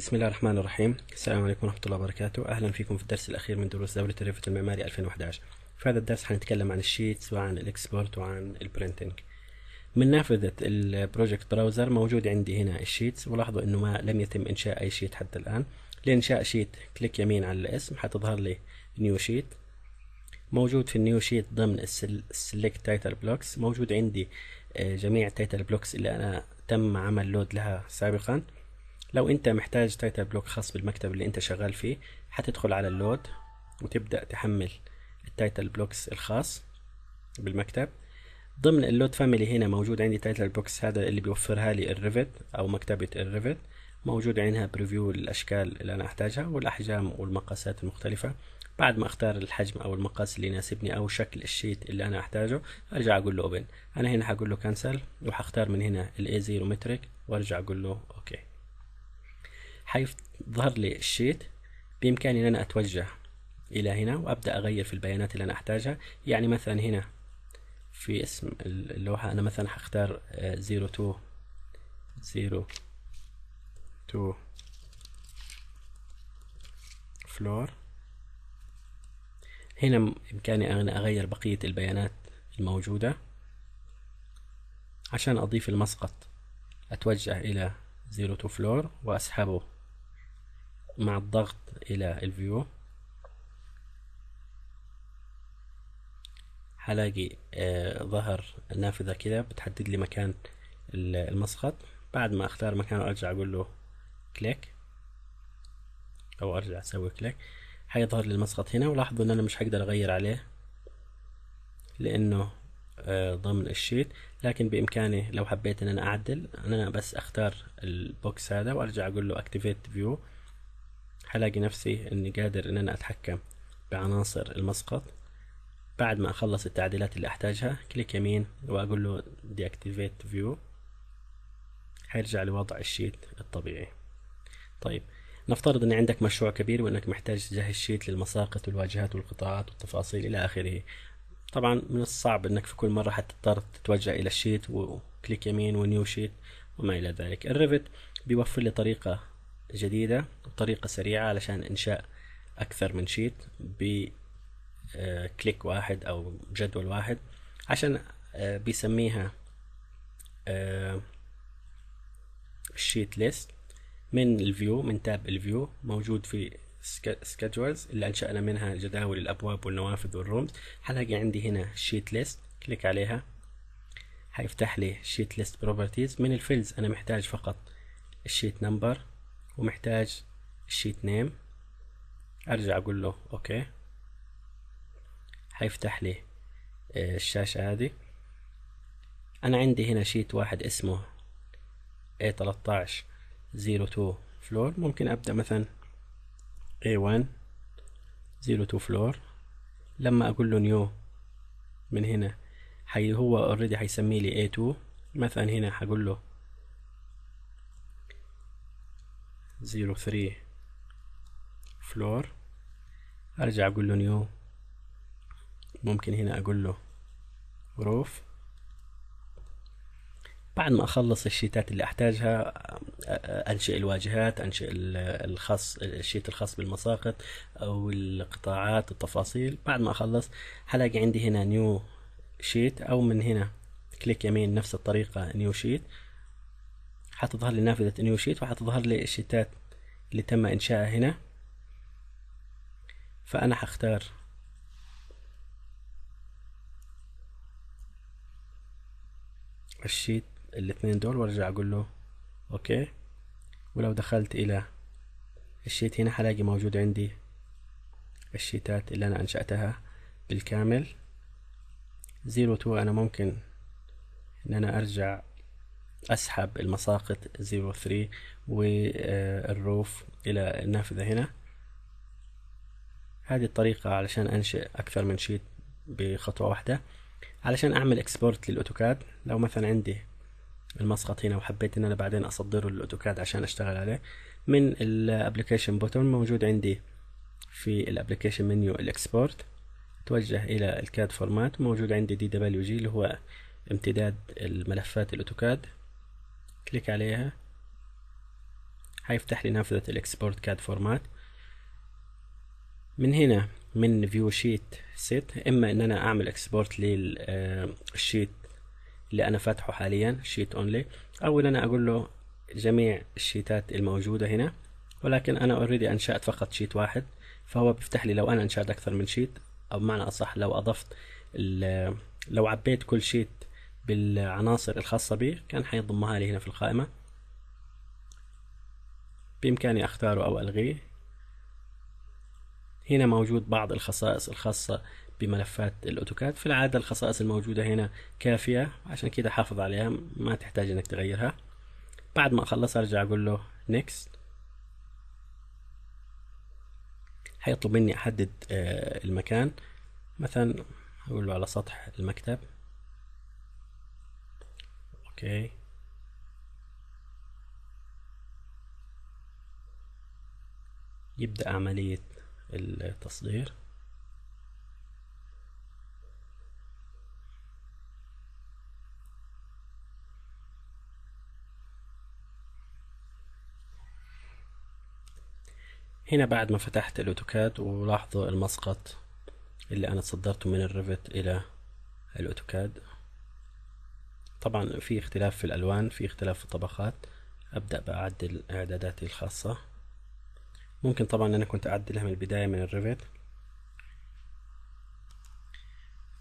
بسم الله الرحمن الرحيم السلام عليكم ورحمة الله وبركاته أهلا فيكم في الدرس الأخير من دروس دورة الريفت المعماري 2011 في هذا الدرس حنتكلم عن الشيتس وعن الإكسبورت وعن البرينتينج من نافذة البروجكت براوزر موجود عندي هنا الشيتس ولاحظوا أنه ما لم يتم إنشاء أي شيت حتى الآن لإنشاء شيت كليك يمين على الاسم حتظهر لي نيو شيت موجود في النيو شيت ضمن السلكت تايتل بلوكس موجود عندي آه، جميع التايتل بلوكس اللي أنا تم عمل لود لها سابقا لو انت محتاج تايتل بلوك خاص بالمكتب اللي انت شغال فيه حتدخل على اللود وتبدأ تحمل التايتل بلوكس الخاص بالمكتب ضمن اللود فاميلي هنا موجود عندي تايتل بلوكس هذا اللي بيوفرها لي الريفت او مكتبة الريفت موجود عندها بريفيو للاشكال اللي انا احتاجها والاحجام والمقاسات المختلفة بعد ما اختار الحجم او المقاس اللي يناسبني او شكل الشيت اللي انا احتاجه ارجع اقول له اوبن انا هنا هقول له كنسل وحختار من هنا الاي زيرو مترك وارجع اقول له اوكي okay. حيظهر لي الشيت بإمكاني أن أنا أتوجه إلى هنا وأبدأ أغير في البيانات اللي أنا أحتاجها يعني مثلا هنا في اسم اللوحة أنا مثلا هختار 02 02 فلور هنا بإمكاني أنا أغير بقية البيانات الموجودة عشان أضيف المسقط أتوجه إلى 02 فلور وأسحبه مع الضغط إلى الفيو حلاقي آه ظهر نافذة كده بتحدد لي مكان المسقط بعد ما اختار مكانه ارجع اقول له كليك او ارجع اسوي كليك حيظهر لي المسقط هنا ولاحظوا ان انا مش هقدر اغير عليه لانه آه ضمن الشيت لكن بامكاني لو حبيت ان انا اعدل انا بس اختار البوكس هذا وارجع اقول له اكتيفيت فيو حلاقي نفسي اني قادر ان انا اتحكم بعناصر المسقط بعد ما اخلص التعديلات اللي احتاجها كليك يمين واقول له deactivate view حيرجع لوضع الشيت الطبيعي طيب نفترض ان عندك مشروع كبير وانك محتاج تجهز الشيت للمساقط والواجهات والقطاعات والتفاصيل الى اخره طبعا من الصعب انك في كل مره حتضطر تتوجه الى الشيت وكليك يمين ونيو شيت وما الى ذلك الريفت بيوفر لي طريقه جديدة بطريقة سريعة علشان إنشاء أكثر من شيت بكليك آه، واحد أو جدول واحد عشان آه، بيسميها الشيت آه، ليست من الفيو من تاب الفيو موجود في سكادجولز اللي انشأنا منها جداول الابواب والنوافذ والرومز حلاقي عندي هنا شيت ليست كليك عليها حيفتح لي شيت ليست بروبرتيز من الفيلز انا محتاج فقط الشيت نمبر ومحتاج الشيت نيم ارجع اقول له اوكي حيفتح لي آه، الشاشة هذه انا عندي هنا شيت واحد اسمه a زيرو تو فلور ممكن ابدأ مثلا A1 02 فلور لما اقول له نيو من هنا حي هو اوريدي حيسمي لي A2 مثلا هنا حقول له زيرو ثري فلور ارجع اقول له نيو ممكن هنا اقول له روف بعد ما اخلص الشيتات اللي احتاجها انشئ الواجهات انشئ الخاص الشيت الخاص بالمساقط او القطاعات التفاصيل بعد ما اخلص حلاقي عندي هنا نيو شيت او من هنا كليك يمين نفس الطريقة نيو شيت حتظهر لي نافذة نيو شيت وحتظهر لي الشيتات اللي تم إنشائها هنا فأنا حختار الشيت الاثنين دول وارجع اقول له اوكي ولو دخلت الى الشيت هنا حلاقي موجود عندي الشيتات اللي انا انشأتها بالكامل زيرو تو انا ممكن ان انا ارجع أسحب المساقط 03 والروف إلى النافذة هنا هذه الطريقة علشان أنشئ أكثر من شيت بخطوة واحدة علشان أعمل إكسبورت للأوتوكاد لو مثلا عندي المسقط هنا وحبيت إن أنا بعدين أصدره للأوتوكاد عشان أشتغل عليه من الابلكيشن بوتون موجود عندي في الابلكيشن منيو الإكسبورت توجه إلى الكاد فورمات موجود عندي دي دبليو جي اللي هو امتداد الملفات الأوتوكاد كليك عليها هيفتح لي نافذة الاكسبورت كاد فورمات من هنا من فيو شيت سيت اما ان انا اعمل اكسبورت للشيت آه، اللي انا فاتحه حاليا شيت اونلي او ان انا اقول له جميع الشيتات الموجودة هنا ولكن انا اوريدي انشأت فقط شيت واحد فهو بيفتح لي لو انا انشأت اكثر من شيت او بمعنى اصح لو اضفت لو عبيت كل شيت بالعناصر الخاصة به كان حيضمها لي هنا في القائمة بإمكاني أختاره أو ألغيه هنا موجود بعض الخصائص الخاصة بملفات الأوتوكاد في العادة الخصائص الموجودة هنا كافية عشان كده حافظ عليها ما تحتاج إنك تغيرها بعد ما أخلص أرجع أقول له next هيطلب مني أحدد آه، المكان مثلا أقول له على سطح المكتب اوكي يبدأ عملية التصدير هنا بعد ما فتحت الاوتوكاد ولاحظوا المسقط اللي انا صدرته من الريفت الى الاوتوكاد طبعا في اختلاف في الألوان في اختلاف في الطبقات أبدأ بأعدل إعداداتي الخاصة ممكن طبعا أنا كنت أعدلها من البداية من الريفت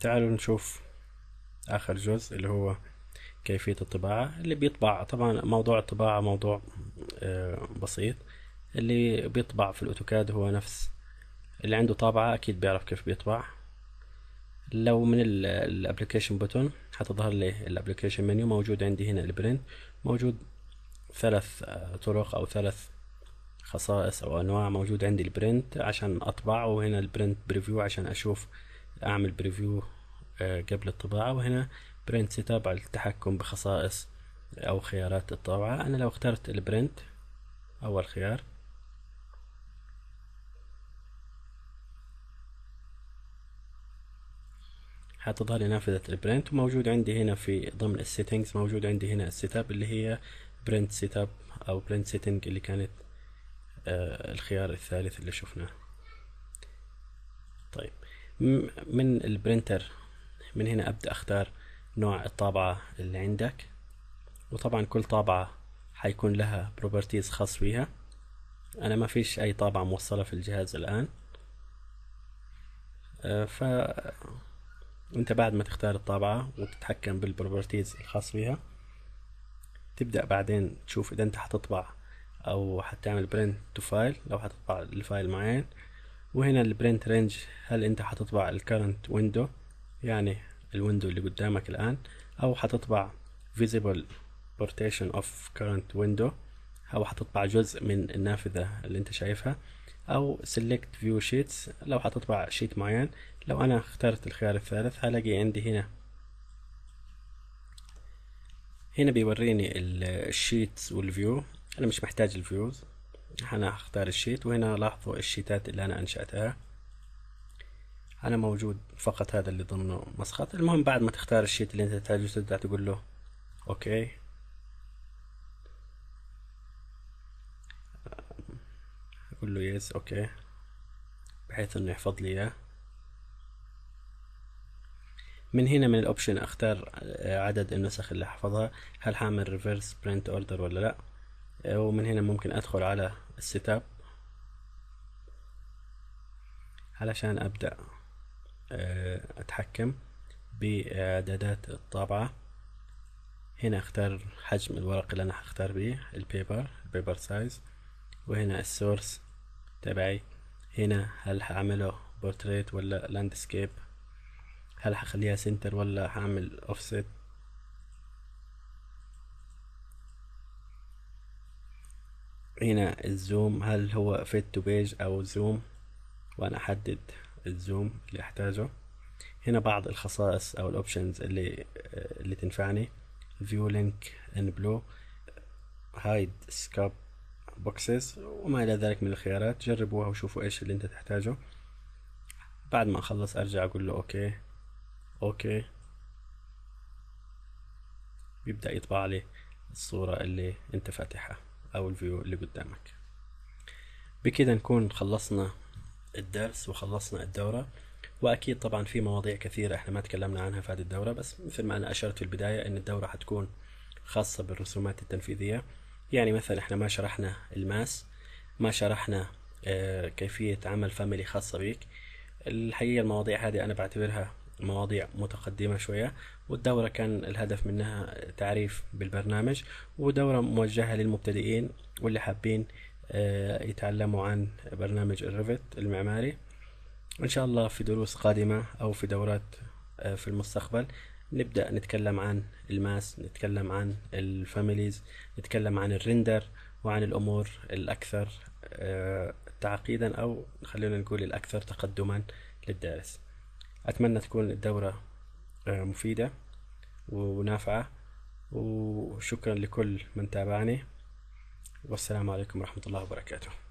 تعالوا نشوف آخر جزء اللي هو كيفية الطباعة اللي بيطبع طبعا موضوع الطباعة موضوع آه، بسيط اللي بيطبع في الأوتوكاد هو نفس اللي عنده طابعة أكيد بيعرف كيف بيطبع لو من الابلكيشن بوتون حتظهر لي الابلكيشن منيو موجود عندي هنا البرنت موجود ثلاث آه، طرق او ثلاث خصائص او انواع موجود عندي البرنت عشان اطبع وهنا البرنت بريفيو عشان اشوف اعمل بريفيو آه، قبل الطباعة وهنا برنت سيت اب على التحكم بخصائص او خيارات الطابعة انا لو اخترت البرنت اول خيار حاطط لي نافذة البرنت وموجود عندي هنا في ضمن السيتنجز موجود عندي هنا السيت اب اللي هي برنت سيت اب او برنت سيتنج اللي كانت آه الخيار الثالث اللي شفناه طيب من البرنتر من هنا ابدا اختار نوع الطابعة اللي عندك وطبعا كل طابعة حيكون لها بروبرتيز خاص فيها انا ما فيش اي طابعة موصلة في الجهاز الان آه ف انت بعد ما تختار الطابعة وتتحكم بالبروبرتيز الخاص بها تبدأ بعدين تشوف اذا انت حتطبع او حتعمل برنت تو فايل لو حتطبع لفايل معين وهنا البرنت رينج هل انت حتطبع الكرنت ويندو يعني الويندو اللي قدامك الان او حتطبع فيزيبل بورتيشن اوف كرنت ويندو او حتطبع جزء من النافذة اللي انت شايفها او سيلكت فيو شيتس لو حتطبع شيت معين لو أنا اخترت الخيار الثالث هلاقي عندي هنا هنا بيوريني الشيتس والفيو أنا مش محتاج الفيوز أنا هختار الشيت وهنا لاحظوا الشيتات اللي أنا أنشأتها أنا موجود فقط هذا اللي ضمنه مسقط المهم بعد ما تختار الشيت اللي أنت تحتاجه تبدا تقول له أوكي أقول له يس أوكي بحيث إنه يحفظ لي إياه من هنا من الاوبشن اختار آه، عدد النسخ اللي احفظها هل حامل ريفرس برنت اوردر ولا لا آه، ومن هنا ممكن ادخل على السيت اب علشان ابدا آه، اتحكم باعدادات الطابعة هنا اختار حجم الورق اللي انا هختار بيه البيبر البيبر سايز وهنا السورس تبعي هنا هل هعمله بورتريت ولا لاندسكيب هل هخليها سنتر ولا هعمل اوفسيت هنا الزوم هل هو فيت تو بيج او زوم وانا احدد الزوم اللي احتاجه هنا بعض الخصائص او الاوبشنز اللي آه، اللي تنفعني فيو لينك ان بلو هايد سكاب بوكسز وما الى ذلك من الخيارات جربوها وشوفوا ايش اللي انت تحتاجه بعد ما اخلص ارجع اقول له اوكي اوكي بيبدأ يطبع لي الصورة اللي انت فاتحها او الفيو اللي قدامك بكده نكون خلصنا الدرس وخلصنا الدورة واكيد طبعا في مواضيع كثيرة احنا ما تكلمنا عنها في هذه الدورة بس مثل ما انا اشرت في البداية ان الدورة حتكون خاصة بالرسومات التنفيذية يعني مثلا احنا ما شرحنا الماس ما شرحنا آه، كيفية عمل فاميلي خاصة بيك الحقيقة المواضيع هذه أنا بعتبرها مواضيع متقدمة شوية والدورة كان الهدف منها تعريف بالبرنامج ودورة موجهة للمبتدئين واللي حابين آه، يتعلموا عن برنامج الريفت المعماري إن شاء الله في دروس قادمة أو في دورات آه، في المستقبل نبدأ نتكلم عن الماس نتكلم عن الفاميليز نتكلم عن الريندر وعن الأمور الأكثر آه، تعقيدا أو خلينا نقول الأكثر تقدما للدارس أتمنى تكون الدورة آه، مفيدة ونافعة وشكرا لكل من تابعني والسلام عليكم ورحمة الله وبركاته